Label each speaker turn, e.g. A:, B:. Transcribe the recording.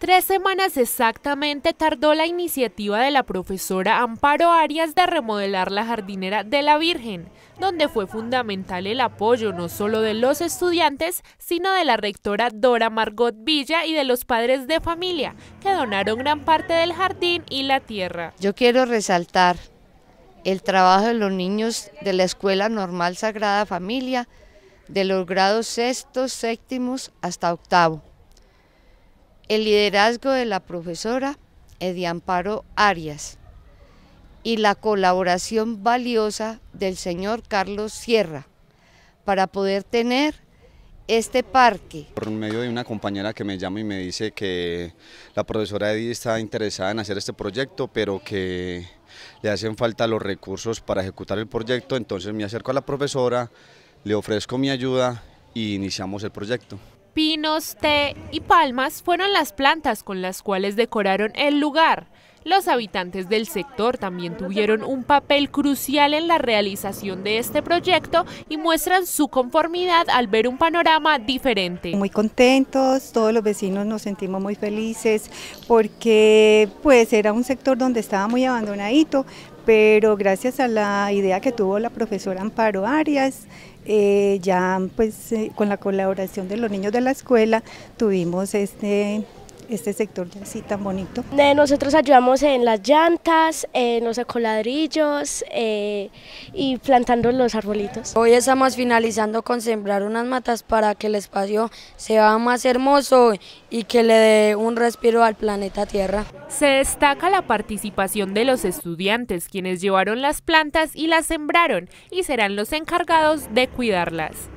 A: Tres semanas exactamente tardó la iniciativa de la profesora Amparo Arias de remodelar la jardinera de la Virgen, donde fue fundamental el apoyo no solo de los estudiantes, sino de la rectora Dora Margot Villa y de los padres de familia, que donaron gran parte del jardín y la tierra.
B: Yo quiero resaltar el trabajo de los niños de la Escuela Normal Sagrada Familia, de los grados sextos, séptimos hasta octavo el liderazgo de la profesora Amparo Arias y la colaboración valiosa del señor Carlos Sierra para poder tener este parque.
C: Por medio de una compañera que me llama y me dice que la profesora Edi está interesada en hacer este proyecto, pero que le hacen falta los recursos para ejecutar el proyecto, entonces me acerco a la profesora, le ofrezco mi ayuda y iniciamos el proyecto.
A: Pinos, té y palmas fueron las plantas con las cuales decoraron el lugar. Los habitantes del sector también tuvieron un papel crucial en la realización de este proyecto y muestran su conformidad al ver un panorama diferente. Muy
D: contentos, todos los vecinos nos sentimos muy felices porque pues era un sector donde estaba muy abandonadito, pero gracias a la idea que tuvo la profesora Amparo Arias, eh, ya pues eh, con la colaboración de los niños de la escuela tuvimos este este sector sí tan bonito?
B: Eh, nosotros ayudamos en las llantas, en los
C: ecoladrillos eh, y plantando los arbolitos. Hoy estamos finalizando con sembrar unas matas para que el espacio sea más hermoso y que le dé un
A: respiro al planeta Tierra. Se destaca la participación de los estudiantes, quienes llevaron las plantas y las sembraron y serán los encargados de cuidarlas.